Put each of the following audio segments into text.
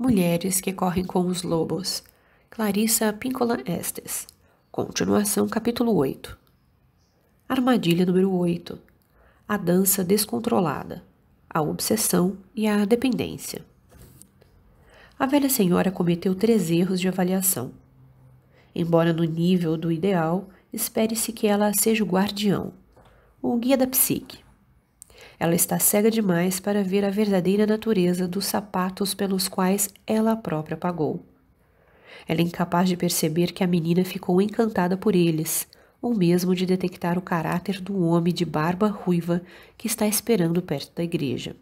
Mulheres que correm com os lobos. Clarissa Pincola Estes. Continuação, capítulo 8. Armadilha número 8. A dança descontrolada, a obsessão e a dependência. A velha senhora cometeu três erros de avaliação. Embora no nível do ideal, espere-se que ela seja o guardião, o guia da psique ela está cega demais para ver a verdadeira natureza dos sapatos pelos quais ela própria pagou. Ela é incapaz de perceber que a menina ficou encantada por eles, ou mesmo de detectar o caráter do homem de barba ruiva que está esperando perto da igreja.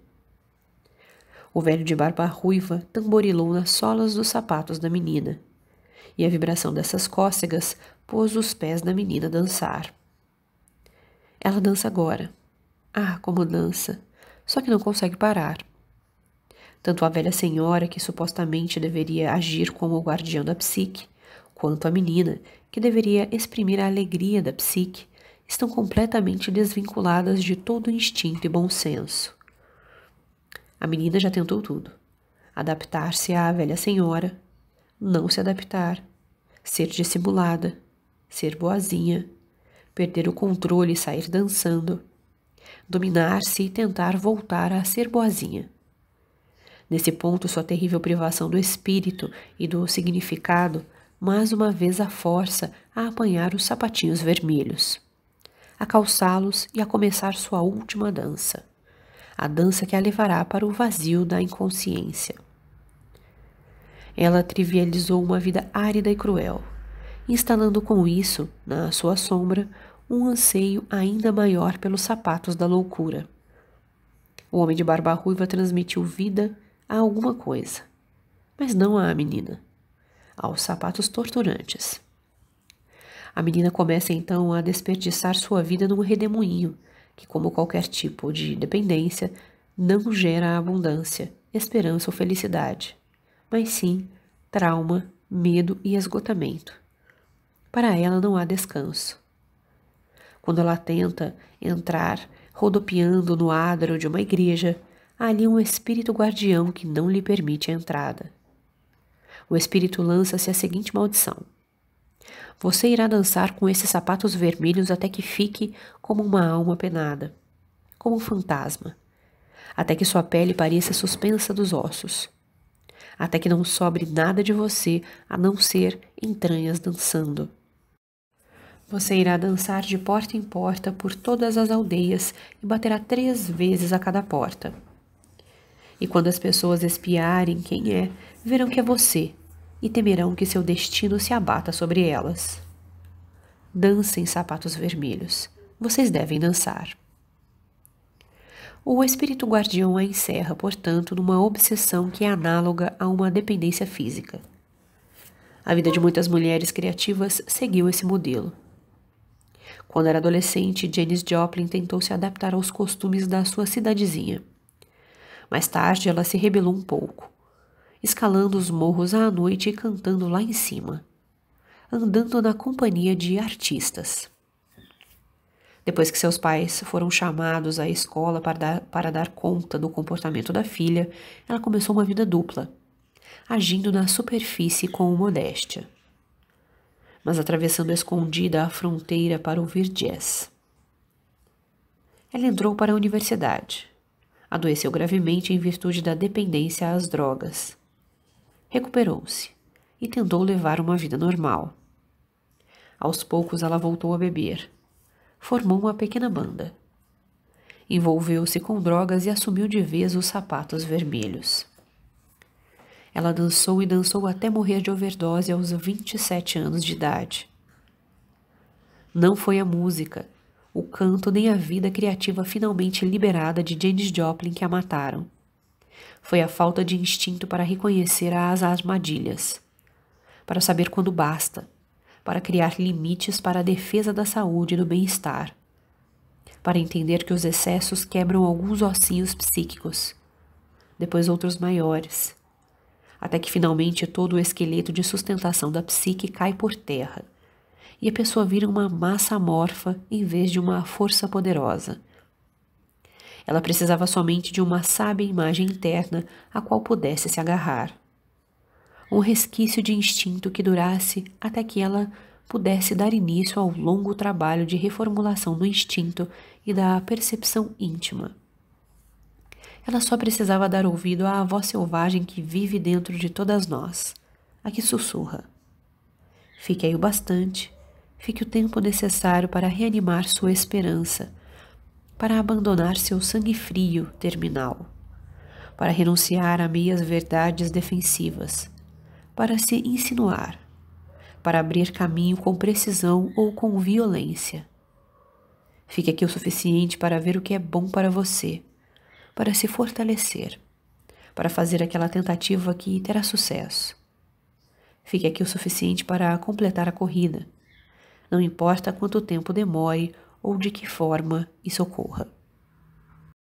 O velho de barba ruiva tamborilou nas solas dos sapatos da menina, e a vibração dessas cócegas pôs os pés da menina a dançar. Ela dança agora, ah, como dança, só que não consegue parar. Tanto a velha senhora, que supostamente deveria agir como o guardião da psique, quanto a menina, que deveria exprimir a alegria da psique, estão completamente desvinculadas de todo instinto e bom senso. A menina já tentou tudo: adaptar-se à velha senhora, não se adaptar, ser dissimulada, ser boazinha, perder o controle e sair dançando, dominar-se e tentar voltar a ser boazinha. Nesse ponto, sua terrível privação do espírito e do significado mais uma vez a força a apanhar os sapatinhos vermelhos, a calçá-los e a começar sua última dança, a dança que a levará para o vazio da inconsciência. Ela trivializou uma vida árida e cruel, instalando com isso, na sua sombra, um anseio ainda maior pelos sapatos da loucura. O homem de barba ruiva transmitiu vida a alguma coisa, mas não à menina, aos sapatos torturantes. A menina começa então a desperdiçar sua vida num redemoinho, que, como qualquer tipo de dependência, não gera abundância, esperança ou felicidade, mas sim trauma, medo e esgotamento. Para ela não há descanso. Quando ela tenta entrar, rodopiando no adro de uma igreja, há ali um espírito guardião que não lhe permite a entrada. O espírito lança-se a seguinte maldição: Você irá dançar com esses sapatos vermelhos até que fique como uma alma penada, como um fantasma, até que sua pele pareça suspensa dos ossos, até que não sobre nada de você a não ser entranhas dançando. Você irá dançar de porta em porta por todas as aldeias e baterá três vezes a cada porta. E quando as pessoas espiarem quem é, verão que é você e temerão que seu destino se abata sobre elas. Dancem sapatos vermelhos. Vocês devem dançar. O espírito guardião a encerra, portanto, numa obsessão que é análoga a uma dependência física. A vida de muitas mulheres criativas seguiu esse modelo. Quando era adolescente, Janis Joplin tentou se adaptar aos costumes da sua cidadezinha. Mais tarde, ela se rebelou um pouco, escalando os morros à noite e cantando lá em cima, andando na companhia de artistas. Depois que seus pais foram chamados à escola para dar, para dar conta do comportamento da filha, ela começou uma vida dupla, agindo na superfície com modéstia mas atravessando escondida a fronteira para ouvir jazz. Ela entrou para a universidade. Adoeceu gravemente em virtude da dependência às drogas. Recuperou-se e tentou levar uma vida normal. Aos poucos ela voltou a beber. Formou uma pequena banda. Envolveu-se com drogas e assumiu de vez os sapatos vermelhos. Ela dançou e dançou até morrer de overdose aos 27 anos de idade. Não foi a música, o canto nem a vida criativa finalmente liberada de Janis Joplin que a mataram. Foi a falta de instinto para reconhecer as armadilhas, para saber quando basta, para criar limites para a defesa da saúde e do bem-estar, para entender que os excessos quebram alguns ossinhos psíquicos, depois outros maiores até que finalmente todo o esqueleto de sustentação da psique cai por terra, e a pessoa vira uma massa amorfa em vez de uma força poderosa. Ela precisava somente de uma sábia imagem interna a qual pudesse se agarrar. Um resquício de instinto que durasse até que ela pudesse dar início ao longo trabalho de reformulação do instinto e da percepção íntima. Ela só precisava dar ouvido à voz selvagem que vive dentro de todas nós, a que sussurra. Fique aí o bastante, fique o tempo necessário para reanimar sua esperança, para abandonar seu sangue frio terminal, para renunciar a meias verdades defensivas, para se insinuar, para abrir caminho com precisão ou com violência. Fique aqui o suficiente para ver o que é bom para você para se fortalecer, para fazer aquela tentativa que terá sucesso. Fique aqui o suficiente para completar a corrida. Não importa quanto tempo demore ou de que forma isso ocorra.